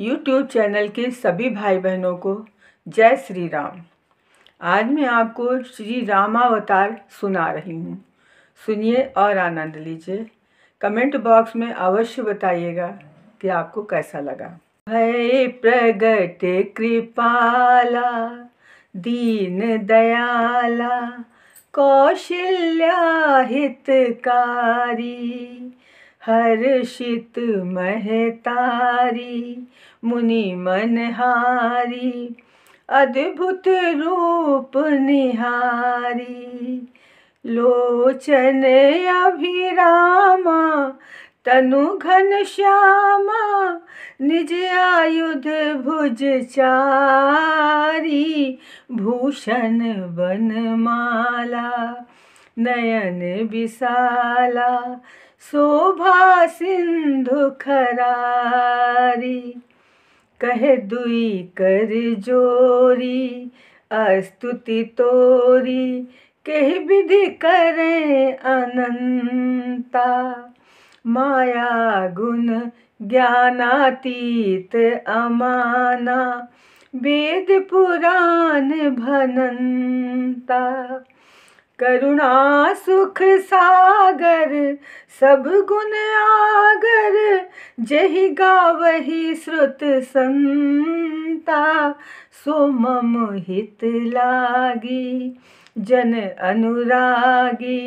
YouTube channel के सभी भाई बहनों को जय श्री राम आज मैं आपको श्री रामावतार सुना रही हूँ सुनिए और आनंद लीजिए कमेंट बॉक्स में अवश्य बताइएगा कि आपको कैसा लगा भय प्रगट कृपाला दीन दयाला कौशल्या हितकारी हर्षित महतारी मुनि मनहारी अद्भुत रूप निहारी लोचन अभिरामा तनु घन श्यामा निज आयुध भुज चारी भूषण बनमाला नयन विशाला शोभा सिंधु खरारी कह दुई कर जोरी अस्तुति तोरी कह विधि करें अनंता माया गुण ज्ञानातीत अमाना वेद पुराण भनंता करुणा सुख सागर सब गुण आगर जही गावही श्रुत संता सो मम हित लागी जन अनुरागी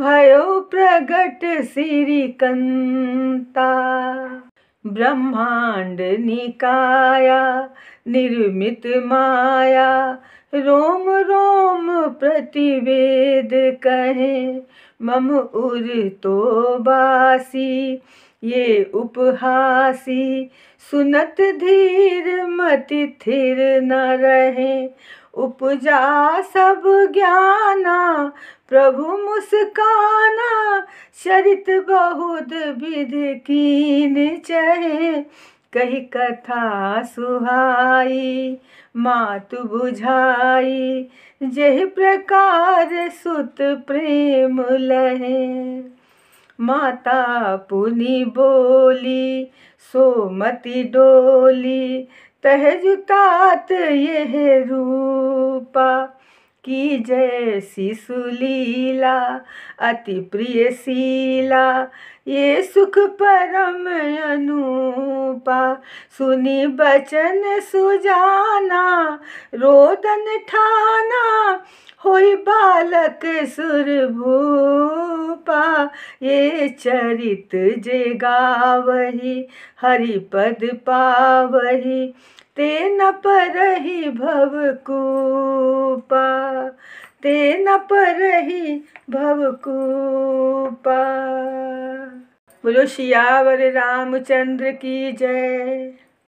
भयो प्रगट श्री कंता ब्रह्मांड निकाया निर्मित माया रोम रोम प्रतिवेद कहे मम उर तो बासी ये उपहासी सुनत धीर मति थिर न रहे उपजा सब ज्ञाना प्रभु मुस्काना चरित बहुत विधि कीन चहे कही कथा सुहाई मात बुझाई जह प्रकार सुत प्रेम लहे माता पुनि बोली सोमति डोली तह जुतात यह रू कृपा की जय लीला अति प्रिय शीला ये सुख परम अनुपा सुनी बचन सुजाना रोदन ठाना होई बालक सुर भूपा ये चरित जे गावही हरिपद पावही ते तेन परहि भवकूपा न परहि भवकूपा बोलो शियावर रामचंद्र की जय